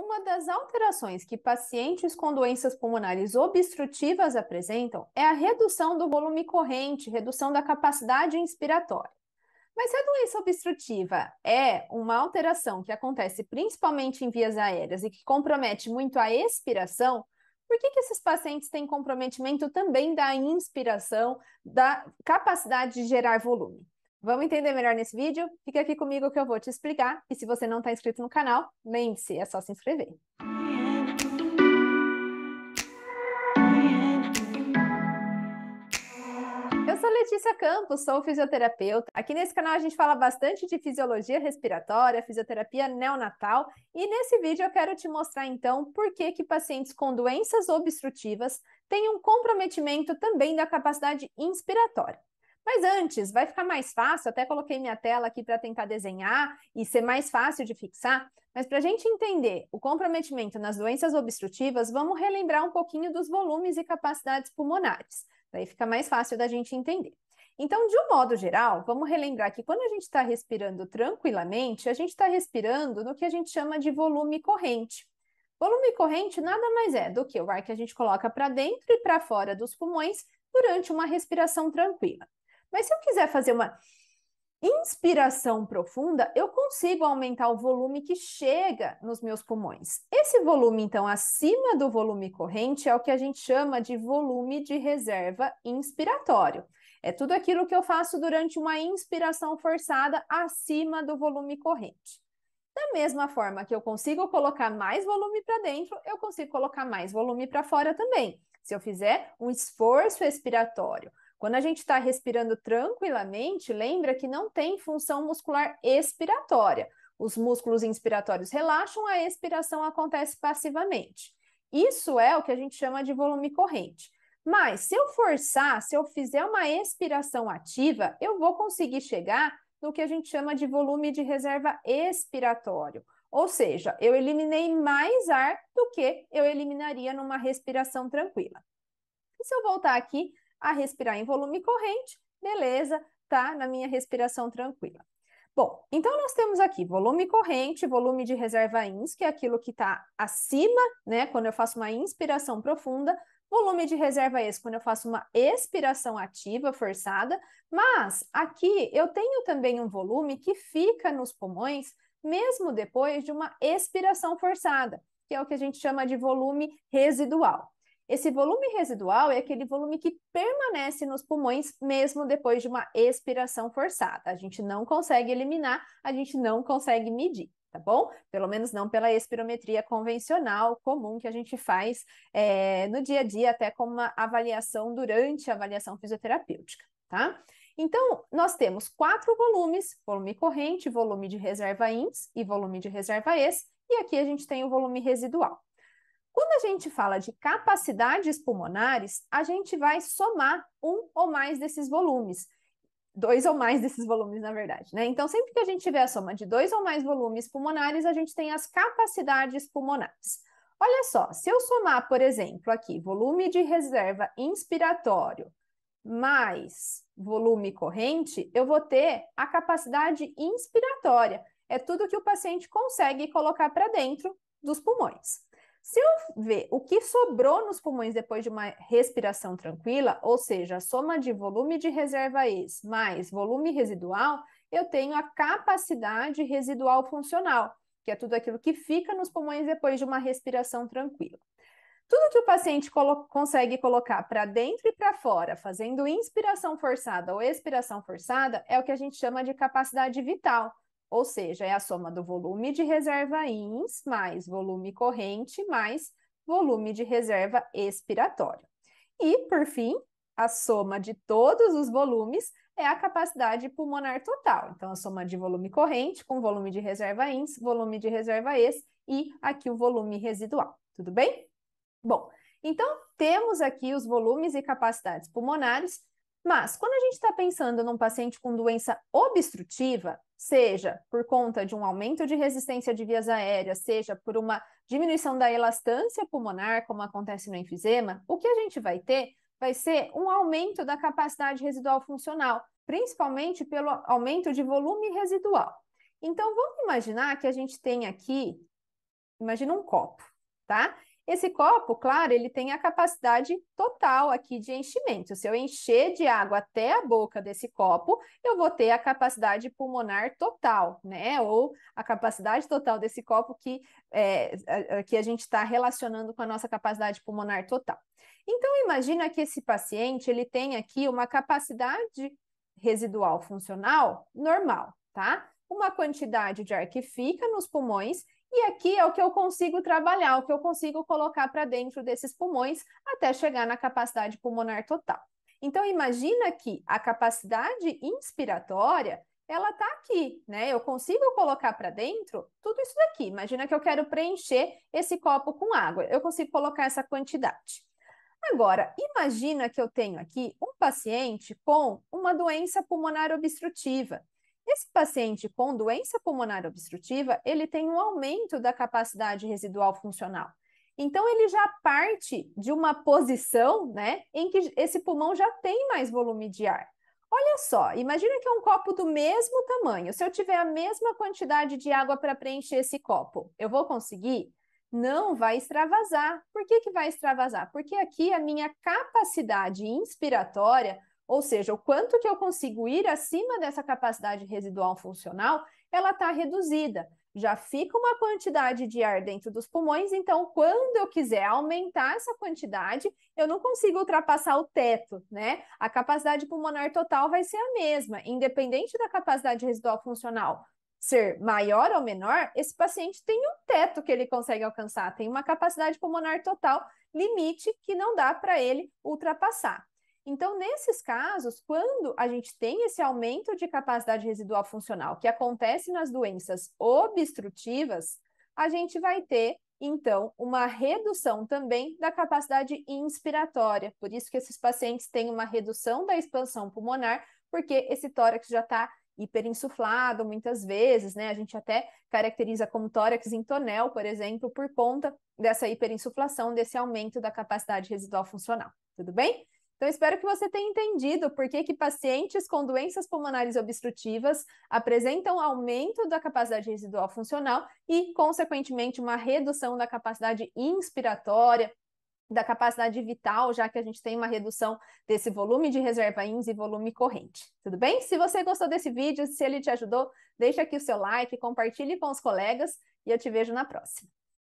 Uma das alterações que pacientes com doenças pulmonares obstrutivas apresentam é a redução do volume corrente, redução da capacidade inspiratória. Mas se a doença obstrutiva é uma alteração que acontece principalmente em vias aéreas e que compromete muito a expiração, por que, que esses pacientes têm comprometimento também da inspiração, da capacidade de gerar volume? Vamos entender melhor nesse vídeo? Fica aqui comigo que eu vou te explicar. E se você não está inscrito no canal, lembre-se, é só se inscrever. Eu sou Letícia Campos, sou fisioterapeuta. Aqui nesse canal a gente fala bastante de fisiologia respiratória, fisioterapia neonatal, e nesse vídeo eu quero te mostrar então por que que pacientes com doenças obstrutivas têm um comprometimento também da capacidade inspiratória. Mas antes, vai ficar mais fácil, até coloquei minha tela aqui para tentar desenhar e ser mais fácil de fixar, mas para a gente entender o comprometimento nas doenças obstrutivas, vamos relembrar um pouquinho dos volumes e capacidades pulmonares. Daí fica mais fácil da gente entender. Então, de um modo geral, vamos relembrar que quando a gente está respirando tranquilamente, a gente está respirando no que a gente chama de volume corrente. Volume corrente nada mais é do que o ar que a gente coloca para dentro e para fora dos pulmões durante uma respiração tranquila. Mas se eu quiser fazer uma inspiração profunda, eu consigo aumentar o volume que chega nos meus pulmões. Esse volume, então, acima do volume corrente, é o que a gente chama de volume de reserva inspiratório. É tudo aquilo que eu faço durante uma inspiração forçada acima do volume corrente. Da mesma forma que eu consigo colocar mais volume para dentro, eu consigo colocar mais volume para fora também. Se eu fizer um esforço expiratório, quando a gente está respirando tranquilamente, lembra que não tem função muscular expiratória. Os músculos inspiratórios relaxam, a expiração acontece passivamente. Isso é o que a gente chama de volume corrente. Mas se eu forçar, se eu fizer uma expiração ativa, eu vou conseguir chegar no que a gente chama de volume de reserva expiratório. Ou seja, eu eliminei mais ar do que eu eliminaria numa respiração tranquila. E se eu voltar aqui a respirar em volume corrente, beleza, tá na minha respiração tranquila. Bom, então nós temos aqui volume corrente, volume de reserva INS, que é aquilo que está acima, né, quando eu faço uma inspiração profunda, volume de reserva esse quando eu faço uma expiração ativa, forçada, mas aqui eu tenho também um volume que fica nos pulmões mesmo depois de uma expiração forçada, que é o que a gente chama de volume residual. Esse volume residual é aquele volume que permanece nos pulmões mesmo depois de uma expiração forçada. A gente não consegue eliminar, a gente não consegue medir tá bom? Pelo menos não pela espirometria convencional, comum, que a gente faz é, no dia a dia, até como uma avaliação durante a avaliação fisioterapêutica, tá? Então, nós temos quatro volumes, volume corrente, volume de reserva INS e volume de reserva ES, e aqui a gente tem o volume residual. Quando a gente fala de capacidades pulmonares, a gente vai somar um ou mais desses volumes. Dois ou mais desses volumes, na verdade, né? Então, sempre que a gente tiver a soma de dois ou mais volumes pulmonares, a gente tem as capacidades pulmonares. Olha só, se eu somar, por exemplo, aqui, volume de reserva inspiratório mais volume corrente, eu vou ter a capacidade inspiratória. É tudo que o paciente consegue colocar para dentro dos pulmões. Se eu ver o que sobrou nos pulmões depois de uma respiração tranquila, ou seja, a soma de volume de reserva ex mais volume residual, eu tenho a capacidade residual funcional, que é tudo aquilo que fica nos pulmões depois de uma respiração tranquila. Tudo que o paciente colo consegue colocar para dentro e para fora, fazendo inspiração forçada ou expiração forçada, é o que a gente chama de capacidade vital, ou seja, é a soma do volume de reserva INS mais volume corrente mais volume de reserva expiratório. E, por fim, a soma de todos os volumes é a capacidade pulmonar total. Então, a soma de volume corrente com volume de reserva INS, volume de reserva ex e aqui o volume residual. Tudo bem? Bom, então temos aqui os volumes e capacidades pulmonares, mas quando a gente está pensando num paciente com doença obstrutiva, seja por conta de um aumento de resistência de vias aéreas, seja por uma diminuição da elastância pulmonar, como acontece no enfisema, o que a gente vai ter vai ser um aumento da capacidade residual funcional, principalmente pelo aumento de volume residual. Então, vamos imaginar que a gente tem aqui, imagina um copo, tá? Esse copo, claro, ele tem a capacidade total aqui de enchimento. Se eu encher de água até a boca desse copo, eu vou ter a capacidade pulmonar total, né? Ou a capacidade total desse copo que, é, que a gente está relacionando com a nossa capacidade pulmonar total. Então, imagina que esse paciente ele tem aqui uma capacidade residual funcional normal, tá? Uma quantidade de ar que fica nos pulmões e aqui é o que eu consigo trabalhar, o que eu consigo colocar para dentro desses pulmões até chegar na capacidade pulmonar total. Então imagina que a capacidade inspiratória ela está aqui, né? Eu consigo colocar para dentro tudo isso daqui. Imagina que eu quero preencher esse copo com água, eu consigo colocar essa quantidade. Agora, imagina que eu tenho aqui um paciente com uma doença pulmonar obstrutiva esse paciente com doença pulmonar obstrutiva, ele tem um aumento da capacidade residual funcional. Então, ele já parte de uma posição, né, em que esse pulmão já tem mais volume de ar. Olha só, imagina que é um copo do mesmo tamanho. Se eu tiver a mesma quantidade de água para preencher esse copo, eu vou conseguir? Não vai extravasar. Por que, que vai extravasar? Porque aqui a minha capacidade inspiratória ou seja, o quanto que eu consigo ir acima dessa capacidade residual funcional, ela está reduzida. Já fica uma quantidade de ar dentro dos pulmões, então quando eu quiser aumentar essa quantidade, eu não consigo ultrapassar o teto, né? A capacidade pulmonar total vai ser a mesma, independente da capacidade residual funcional ser maior ou menor, esse paciente tem um teto que ele consegue alcançar, tem uma capacidade pulmonar total limite que não dá para ele ultrapassar. Então, nesses casos, quando a gente tem esse aumento de capacidade residual funcional que acontece nas doenças obstrutivas, a gente vai ter, então, uma redução também da capacidade inspiratória. Por isso que esses pacientes têm uma redução da expansão pulmonar, porque esse tórax já está hiperinsuflado muitas vezes, né? A gente até caracteriza como tórax em tonel, por exemplo, por conta dessa hiperinsuflação, desse aumento da capacidade residual funcional. Tudo bem? Então, espero que você tenha entendido por que, que pacientes com doenças pulmonares obstrutivas apresentam aumento da capacidade residual funcional e, consequentemente, uma redução da capacidade inspiratória, da capacidade vital, já que a gente tem uma redução desse volume de reserva INS e volume corrente. Tudo bem? Se você gostou desse vídeo, se ele te ajudou, deixa aqui o seu like, compartilhe com os colegas e eu te vejo na próxima.